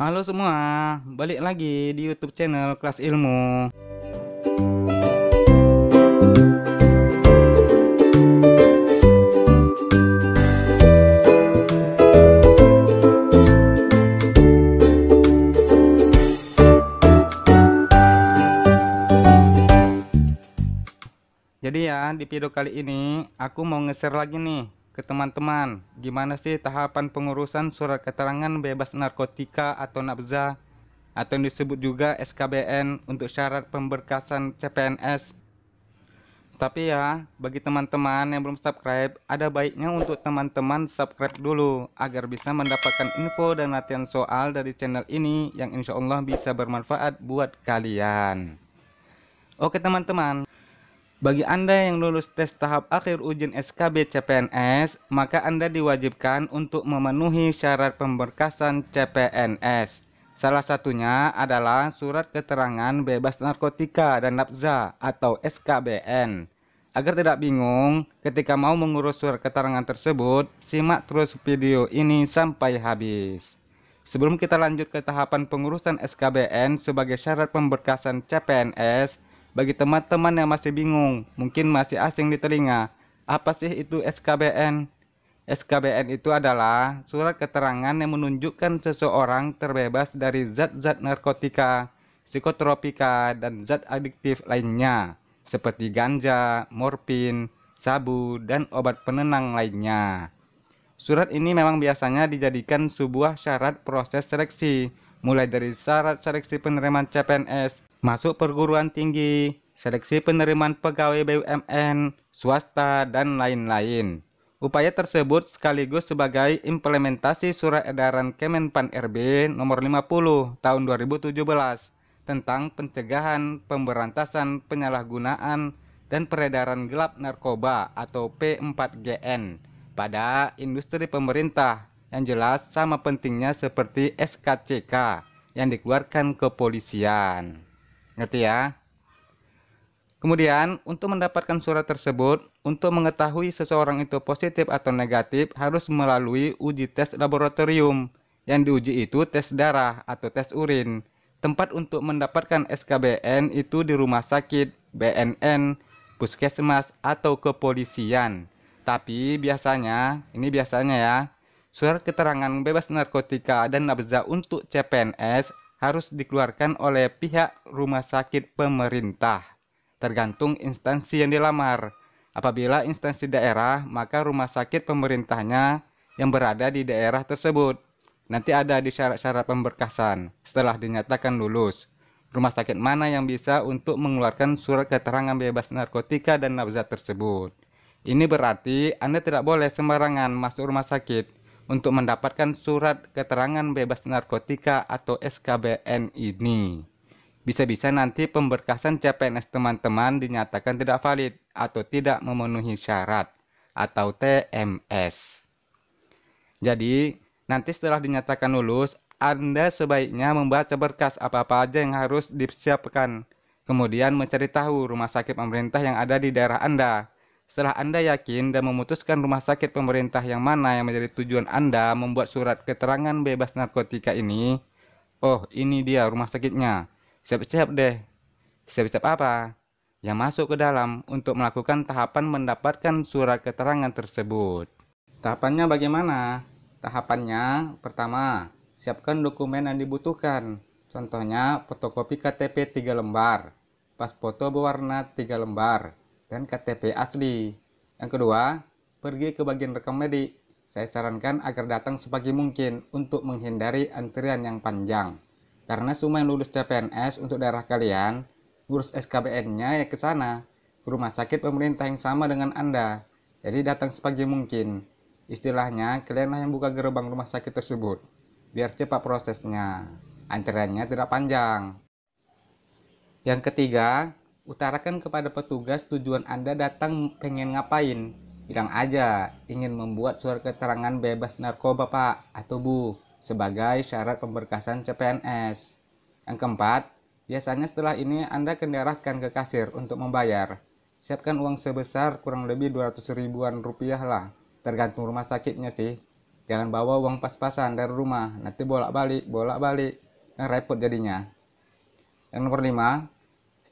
Halo semua, balik lagi di YouTube channel Kelas Ilmu. Jadi ya, di video kali ini aku mau nge-share lagi nih ke teman-teman, gimana sih tahapan pengurusan surat keterangan bebas narkotika atau nabza atau yang disebut juga SKBN untuk syarat pemberkasan CPNS. Tapi ya, bagi teman-teman yang belum subscribe, ada baiknya untuk teman-teman subscribe dulu agar bisa mendapatkan info dan latihan soal dari channel ini yang insya Allah bisa bermanfaat buat kalian. Oke teman-teman, bagi Anda yang lulus tes tahap akhir ujian SKB CPNS, maka Anda diwajibkan untuk memenuhi syarat pemberkasan CPNS. Salah satunya adalah surat keterangan bebas narkotika dan nafza atau SKBN. Agar tidak bingung ketika mau mengurus surat keterangan tersebut, simak terus video ini sampai habis. Sebelum kita lanjut ke tahapan pengurusan SKBN sebagai syarat pemberkasan CPNS, bagi teman-teman yang masih bingung, mungkin masih asing di telinga, apa sih itu SKBN? SKBN itu adalah surat keterangan yang menunjukkan seseorang terbebas dari zat-zat narkotika, psikotropika, dan zat adiktif lainnya, seperti ganja, morfin, sabu, dan obat penenang lainnya. Surat ini memang biasanya dijadikan sebuah syarat proses seleksi, mulai dari syarat seleksi penerimaan CPNS, Masuk perguruan tinggi, seleksi penerimaan pegawai BUMN, swasta, dan lain-lain. Upaya tersebut sekaligus sebagai implementasi Surat Edaran Kemenpan RB nomor 50 tahun 2017 tentang pencegahan, pemberantasan, penyalahgunaan, dan peredaran gelap narkoba atau P4GN pada industri pemerintah yang jelas sama pentingnya seperti SKCK yang dikeluarkan kepolisian ngerti ya Kemudian, untuk mendapatkan surat tersebut, untuk mengetahui seseorang itu positif atau negatif harus melalui uji tes laboratorium. Yang diuji itu tes darah atau tes urin. Tempat untuk mendapatkan SKBN itu di rumah sakit, BNN, puskesmas, atau kepolisian. Tapi biasanya, ini biasanya ya, surat keterangan bebas narkotika dan nabza untuk CPNS harus dikeluarkan oleh pihak rumah sakit pemerintah, tergantung instansi yang dilamar. Apabila instansi daerah, maka rumah sakit pemerintahnya yang berada di daerah tersebut. Nanti ada di syarat-syarat pemberkasan setelah dinyatakan lulus. Rumah sakit mana yang bisa untuk mengeluarkan surat keterangan bebas narkotika dan nafza tersebut. Ini berarti Anda tidak boleh sembarangan masuk rumah sakit untuk mendapatkan surat keterangan bebas narkotika atau SKBN ini. Bisa-bisa nanti pemberkasan CPNS teman-teman dinyatakan tidak valid atau tidak memenuhi syarat atau TMS. Jadi, nanti setelah dinyatakan lulus, Anda sebaiknya membaca berkas apa-apa aja yang harus disiapkan. Kemudian mencari tahu rumah sakit pemerintah yang ada di daerah Anda setelah Anda yakin dan memutuskan rumah sakit pemerintah yang mana yang menjadi tujuan Anda membuat surat keterangan bebas narkotika ini, oh ini dia rumah sakitnya. Siap-siap deh. Siap-siap apa? Yang masuk ke dalam untuk melakukan tahapan mendapatkan surat keterangan tersebut. Tahapannya bagaimana? Tahapannya pertama, siapkan dokumen yang dibutuhkan. Contohnya fotokopi KTP 3 lembar, pas foto berwarna 3 lembar, dan KTP asli. Yang kedua, pergi ke bagian rekam medik. Saya sarankan agar datang sepagi mungkin untuk menghindari antrian yang panjang. Karena semua yang lulus CPNS untuk daerah kalian, urus SKBN-nya ya ke sana, ke rumah sakit pemerintah yang sama dengan Anda. Jadi datang sepagi mungkin. Istilahnya, kalianlah yang buka gerbang rumah sakit tersebut, biar cepat prosesnya. Antriannya tidak panjang. Yang ketiga, utarakan kepada petugas tujuan Anda datang pengen ngapain. Bilang aja, ingin membuat surat keterangan bebas narkoba Pak atau Bu sebagai syarat pemberkasan CPNS. Yang keempat, biasanya setelah ini Anda kendarakan ke kasir untuk membayar. Siapkan uang sebesar kurang lebih 200 ribuan rupiah lah, tergantung rumah sakitnya sih. Jangan bawa uang pas-pasan dari rumah, nanti bolak-balik, bolak-balik, repot jadinya. Yang nomor lima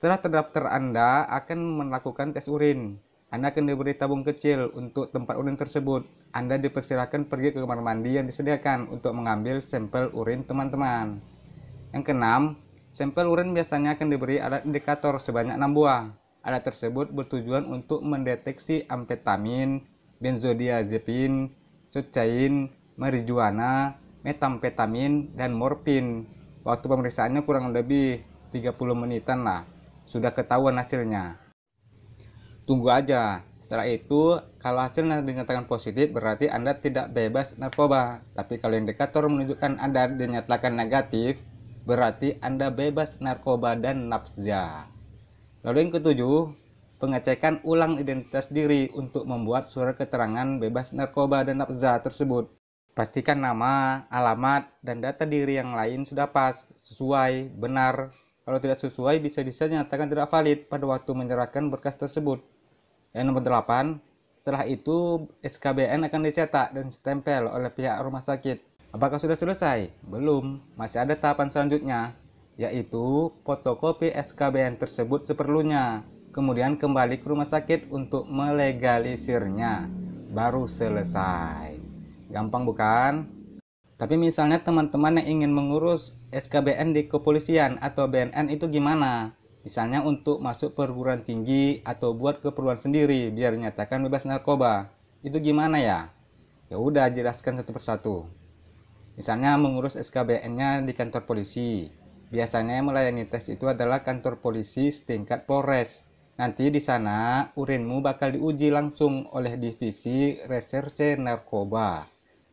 setelah terdaftar Anda akan melakukan tes urin. Anda akan diberi tabung kecil untuk tempat urin tersebut. Anda dipersilakan pergi ke kamar mandi yang disediakan untuk mengambil sampel urin teman-teman. Yang keenam, sampel urin biasanya akan diberi alat indikator sebanyak 6 buah. Alat tersebut bertujuan untuk mendeteksi amfetamin, benzodiazepin, cocaine, marijuana, metamfetamin, dan morfin. Waktu pemeriksaannya kurang lebih 30 menitan lah sudah ketahuan hasilnya. Tunggu aja, setelah itu kalau hasilnya dinyatakan positif berarti Anda tidak bebas narkoba. Tapi kalau indikator menunjukkan Anda dinyatakan negatif berarti Anda bebas narkoba dan nafsa. Lalu yang ketujuh, pengecekan ulang identitas diri untuk membuat surat keterangan bebas narkoba dan nafza tersebut. Pastikan nama, alamat, dan data diri yang lain sudah pas, sesuai, benar, kalau tidak sesuai, bisa-bisa dinyatakan tidak valid pada waktu menyerahkan berkas tersebut. Yang nomor 8, setelah itu SKBN akan dicetak dan stempel oleh pihak rumah sakit. Apakah sudah selesai? Belum, masih ada tahapan selanjutnya, yaitu fotokopi SKBN tersebut seperlunya, kemudian kembali ke rumah sakit untuk melegalisirnya. Baru selesai. Gampang bukan? Tapi misalnya teman-teman yang ingin mengurus SKBN di kepolisian atau BNN itu gimana? Misalnya untuk masuk perguruan tinggi atau buat keperluan sendiri biar nyatakan bebas narkoba. Itu gimana ya? Ya udah jelaskan satu persatu. Misalnya mengurus SKBN-nya di kantor polisi. Biasanya yang melayani tes itu adalah kantor polisi setingkat Polres. Nanti di sana urinmu bakal diuji langsung oleh divisi reserse narkoba.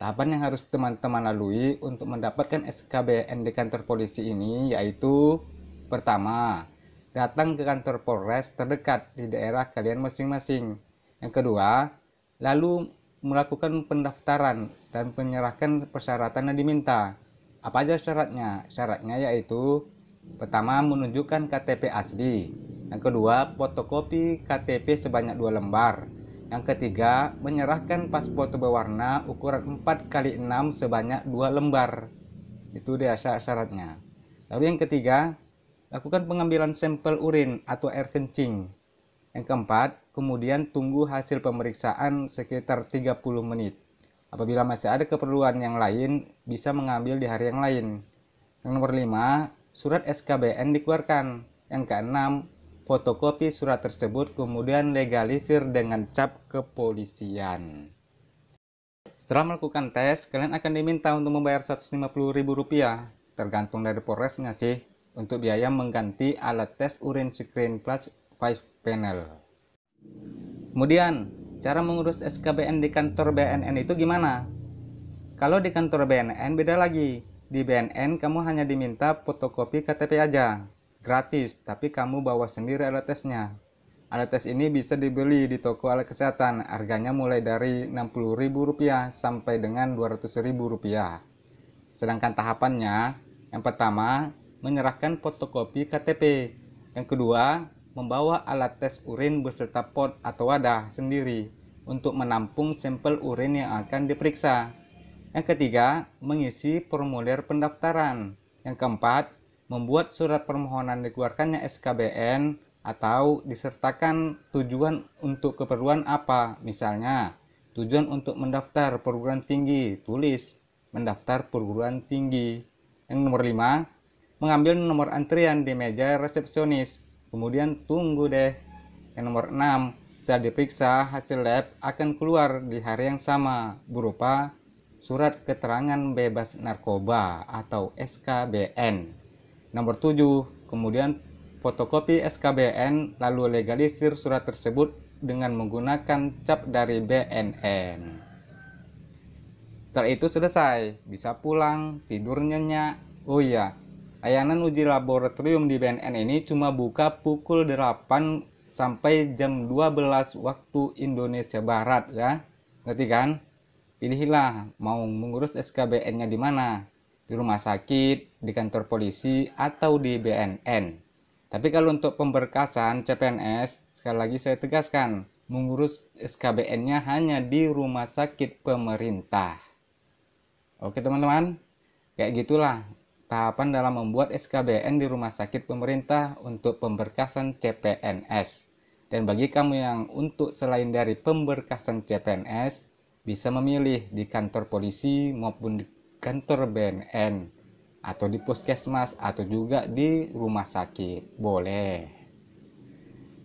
Tahapan yang harus teman-teman lalui untuk mendapatkan SKBN di kantor polisi ini yaitu pertama, datang ke kantor Polres terdekat di daerah kalian masing-masing. Yang kedua, lalu melakukan pendaftaran dan penyerahkan persyaratan yang diminta. Apa aja syaratnya? Syaratnya yaitu pertama menunjukkan KTP asli, yang kedua fotokopi KTP sebanyak dua lembar, yang ketiga, menyerahkan pas berwarna ukuran 4x6 sebanyak 2 lembar. Itu dia syarat syaratnya. Lalu yang ketiga, lakukan pengambilan sampel urin atau air kencing. Yang keempat, kemudian tunggu hasil pemeriksaan sekitar 30 menit. Apabila masih ada keperluan yang lain, bisa mengambil di hari yang lain. Yang nomor lima surat SKBN dikeluarkan. Yang keenam, fotokopi surat tersebut kemudian legalisir dengan cap kepolisian. Setelah melakukan tes, kalian akan diminta untuk membayar Rp150.000, tergantung dari polresnya sih, untuk biaya mengganti alat tes urin screen plus 5 panel. Kemudian, cara mengurus SKBN di kantor BNN itu gimana? Kalau di kantor BNN beda lagi. Di BNN kamu hanya diminta fotokopi KTP aja gratis, tapi kamu bawa sendiri alat tesnya. Alat tes ini bisa dibeli di toko alat kesehatan, harganya mulai dari Rp60.000 sampai dengan Rp200.000. Sedangkan tahapannya, yang pertama, menyerahkan fotokopi KTP. Yang kedua, membawa alat tes urin beserta pot atau wadah sendiri untuk menampung sampel urin yang akan diperiksa. Yang ketiga, mengisi formulir pendaftaran. Yang keempat, membuat surat permohonan dikeluarkannya SKBN atau disertakan tujuan untuk keperluan apa, misalnya tujuan untuk mendaftar perguruan tinggi, tulis mendaftar perguruan tinggi. Yang nomor lima mengambil nomor antrian di meja resepsionis, kemudian tunggu deh. Yang nomor enam setelah diperiksa hasil lab akan keluar di hari yang sama berupa surat keterangan bebas narkoba atau SKBN. Nomor 7, kemudian fotokopi SKBN lalu legalisir surat tersebut dengan menggunakan cap dari BNN. Setelah itu selesai, bisa pulang, tidur nyenyak. Oh iya, layanan uji laboratorium di BNN ini cuma buka pukul 8 sampai jam 12 waktu Indonesia Barat ya. Ngerti kan? Pilihlah mau mengurus SKBN-nya di mana. Di rumah sakit, di kantor polisi atau di BNN. Tapi kalau untuk pemberkasan CPNS, sekali lagi saya tegaskan, mengurus SKBN-nya hanya di rumah sakit pemerintah. Oke teman-teman, kayak gitulah tahapan dalam membuat SKBN di rumah sakit pemerintah untuk pemberkasan CPNS. Dan bagi kamu yang untuk selain dari pemberkasan CPNS, bisa memilih di kantor polisi maupun di kantor BNN atau di puskesmas atau juga di rumah sakit boleh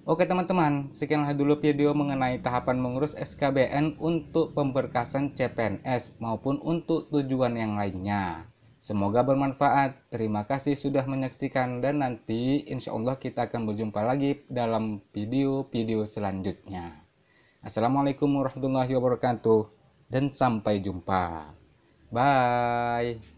Oke teman-teman, sekianlah dulu video mengenai tahapan mengurus SKBN untuk pemberkasan CPNS maupun untuk tujuan yang lainnya. Semoga bermanfaat. Terima kasih sudah menyaksikan dan nanti insya Allah kita akan berjumpa lagi dalam video-video selanjutnya. Assalamualaikum warahmatullahi wabarakatuh dan sampai jumpa. Bye.